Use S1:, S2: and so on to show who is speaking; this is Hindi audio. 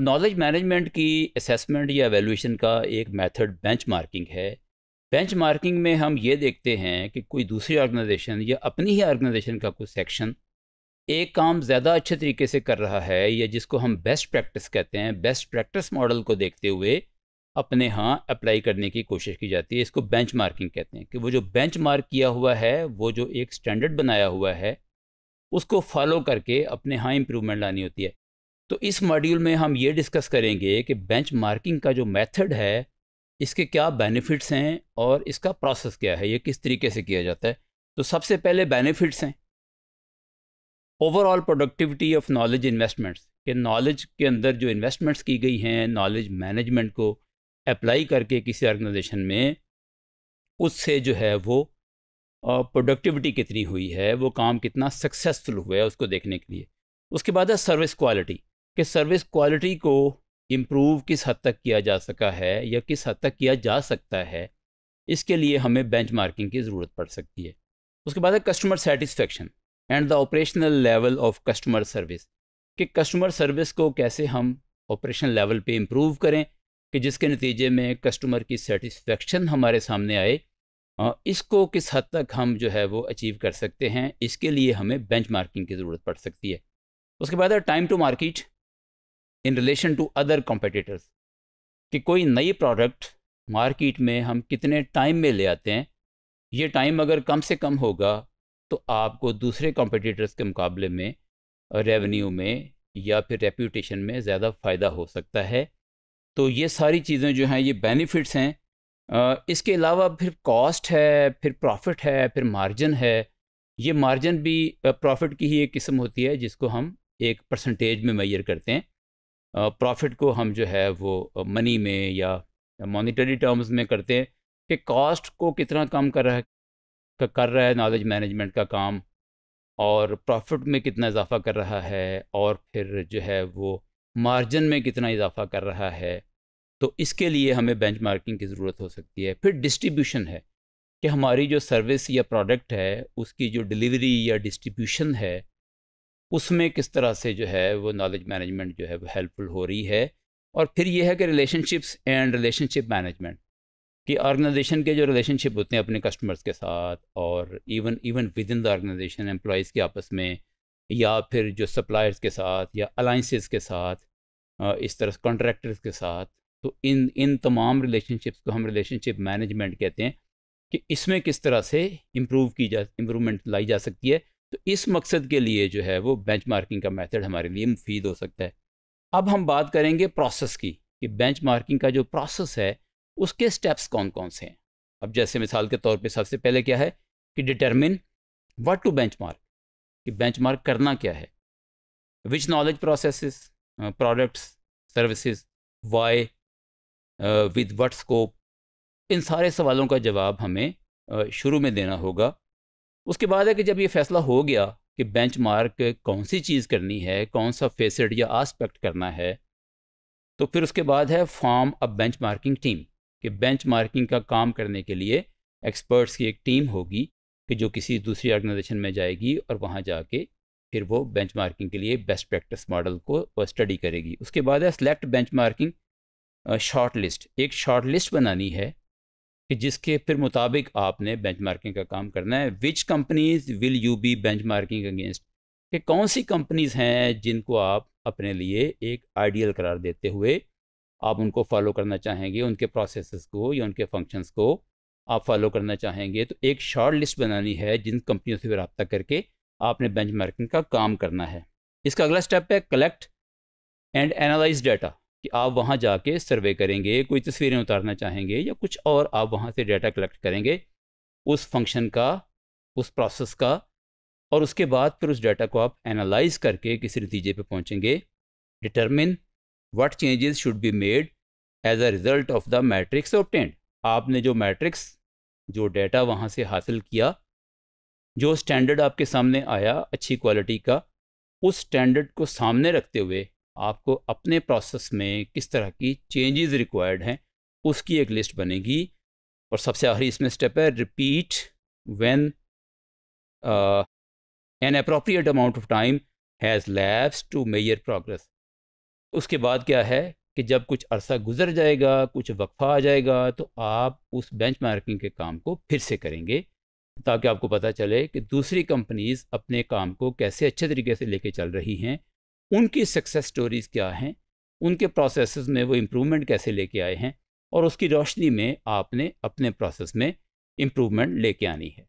S1: नॉलेज मैनेजमेंट की असेसमेंट या एवेल्यूशन का एक मेथड बेंचमार्किंग है बेंचमार्किंग में हम ये देखते हैं कि कोई दूसरी ऑर्गेनाइजेशन या अपनी ही ऑर्गेनाइजेशन का कोई सेक्शन एक काम ज़्यादा अच्छे तरीके से कर रहा है या जिसको हम बेस्ट प्रैक्टिस कहते हैं बेस्ट प्रैक्टिस मॉडल को देखते हुए अपने यहाँ अप्लाई करने की कोशिश की जाती है इसको बेंच मार्किंग कहते हैं कि वो जो बेंच मार्क किया हुआ है वो जो एक स्टैंडर्ड बनाया हुआ है उसको फॉलो करके अपने यहाँ इम्प्रूवमेंट लानी होती है तो इस मॉड्यूल में हम ये डिस्कस करेंगे कि बेंच मार्किंग का जो मेथड है इसके क्या बेनिफिट्स हैं और इसका प्रोसेस क्या है ये किस तरीके से किया जाता है तो सबसे पहले बेनिफिट्स हैं overall productivity of knowledge investments कि नॉलेज के अंदर जो इन्वेस्टमेंट्स की गई हैं नॉलेज मैनेजमेंट को अप्लाई करके किसी ऑर्गेनाइजेशन में उससे जो है वो प्रोडक्टिविटी कितनी हुई है वो काम कितना सक्सेसफुल हुआ है उसको देखने के लिए उसके बाद है सर्विस क्वालिटी कि सर्विस क्वालिटी को इम्प्रूव किस हद तक किया जा सका है या किस हद तक किया जा सकता है इसके लिए हमें बेंच मार्किंग की ज़रूरत पड़ सकती है उसके बाद है customer satisfaction and the operational level of customer service कि कस्टमर सर्विस को कैसे हम ऑपरेशन लेवल पे इम्प्रूव करें कि जिसके नतीजे में कस्टमर की सेटिस्फेक्शन हमारे सामने आए इसको किस हद तक हम जो है वो अचीव कर सकते हैं इसके लिए हमें बेंच मार्किंग की ज़रूरत पड़ सकती है उसके बाद है time to market in relation to other competitors कि कोई नई प्रोडक्ट मार्केट में हम कितने टाइम में ले आते हैं ये टाइम अगर कम से कम होगा तो आपको दूसरे कॉम्पिटिटर्स के मुकाबले में रेवेन्यू में या फिर रेपूटेशन में ज़्यादा फ़ायदा हो सकता है तो ये सारी चीज़ें जो हैं ये बेनिफिट्स हैं इसके अलावा फिर कॉस्ट है फिर प्रॉफिट है फिर मार्जिन है ये मार्जिन भी प्रॉफिट की ही एक किस्म होती है जिसको हम एक परसेंटेज में मैयर करते हैं प्रॉफिट को हम जो है वो मनी में या मॉनिटरी टर्म्स में करते हैं कि कॉस्ट को कितना कम कर रहा है कर रहा है नॉलेज मैनेजमेंट का काम और प्रॉफिट में कितना इजाफा कर रहा है और फिर जो है वो मार्जिन में कितना इजाफा कर रहा है तो इसके लिए हमें बेंचमार्किंग की ज़रूरत हो सकती है फिर डिस्ट्रीब्यूशन है कि हमारी जो सर्विस या प्रोडक्ट है उसकी जो डिलीवरी या डिस्ट्रीब्यूशन है उसमें किस तरह से जो है वो नॉलेज मैनेजमेंट जो है वो हेल्पफुल हो रही है और फिर ये है कि रिलेशनशिप्स एंड रिलेशनशिप मैनेजमेंट कि ऑर्गेनाइजेशन के जो रिलेशनशिप होते हैं अपने कस्टमर्स के साथ और even even within the organization employees के आपस में या फिर जो सप्लायर्स के साथ या अलाइंसिस के साथ इस तरह कॉन्ट्रैक्टर्स के साथ तो इन इन तमाम रिलेशनशिप्स को हम रिलेशनशिप मैनेजमेंट कहते हैं कि इसमें किस तरह से इम्प्रूव की जा इम्प्रूवमेंट लाई जा सकती है तो इस मकसद के लिए जो है वो मार्किंग का मैथड हमारे लिए मुफीद हो सकता है अब हम बात करेंगे प्रोसेस की कि मार्किंग का जो प्रोसेस है उसके स्टेप्स कौन कौन से हैं अब जैसे मिसाल के तौर पे सबसे पहले क्या है कि डिटर्मिन व्हाट टू बेंचमार्क कि बेंचमार्क करना क्या है which knowledge process products services why with what scope इन सारे सवालों का जवाब हमें uh, शुरू में देना होगा उसके बाद है कि जब ये फैसला हो गया कि बेंच मार्क कौन सी चीज़ करनी है कौन सा फेसड या आस्पेक्ट करना है तो फिर उसके बाद है फॉर्म अ मार्किंग टीम कि बेंच मार्किंग का काम करने के लिए एक्सपर्ट्स की एक टीम होगी कि जो किसी दूसरी ऑर्गेनाइजेशन में जाएगी और वहाँ जाके फिर वो बेंच मार्किंग के लिए बेस्ट प्रैक्टिस मॉडल को स्टडी करेगी उसके बाद है सेलेक्ट मार्किंग शॉर्ट लिस्ट एक शॉर्ट लिस्ट बनानी है कि जिसके फिर मुताबिक आपने बेंच मार्किंग का काम करना है which companies will you be benchmarking against कि कौन सी कंपनीज हैं जिनको आप अपने लिए एक आइडियल करार देते हुए आप उनको फॉलो करना चाहेंगे उनके प्रोसेस को या उनके फंक्शंस को आप फॉलो करना चाहेंगे तो एक शॉर्ट लिस्ट बनानी है जिन कंपनियों से रबता करके आपने मार्किंग का काम करना है इसका अगला स्टेप है कलेक्ट एंड एनालाइज डाटा कि आप वहाँ जाके सर्वे करेंगे कोई तस्वीरें उतारना चाहेंगे या कुछ और आप वहाँ से डाटा कलेक्ट करेंगे उस फंक्शन का उस प्रोसेस का और उसके बाद फिर उस डाटा को आप एनालाइज करके किसी नतीजे पे पहुँचेंगे determine what changes should be made as a result of the matrix obtained आपने जो मैट्रिक्स जो डाटा वहाँ से हासिल किया जो स्टैंडर्ड आपके सामने आया अच्छी क्वालिटी का उस स्टैंडर्ड को सामने रखते हुए आपको अपने प्रोसेस में किस तरह की चेंजेस रिक्वायर्ड हैं उसकी एक लिस्ट बनेगी और सबसे आखिरी इसमें स्टेप है repeat when an appropriate amount of time has lapsed to measure progress उसके बाद क्या है कि जब कुछ अरसा गुजर जाएगा कुछ वक्फा आ जाएगा तो आप उस बेंच मार्किंग के काम को फिर से करेंगे ताकि आपको पता चले कि दूसरी कंपनीज़ अपने काम को कैसे अच्छे तरीके से लेके चल रही हैं उनकी सक्सेस स्टोरीज क्या हैं उनके प्रोसेस में वो इम्प्रूवमेंट कैसे लेके आए हैं और उसकी रोशनी में आपने अपने प्रोसेस में इम्प्रूवमेंट लेके आनी है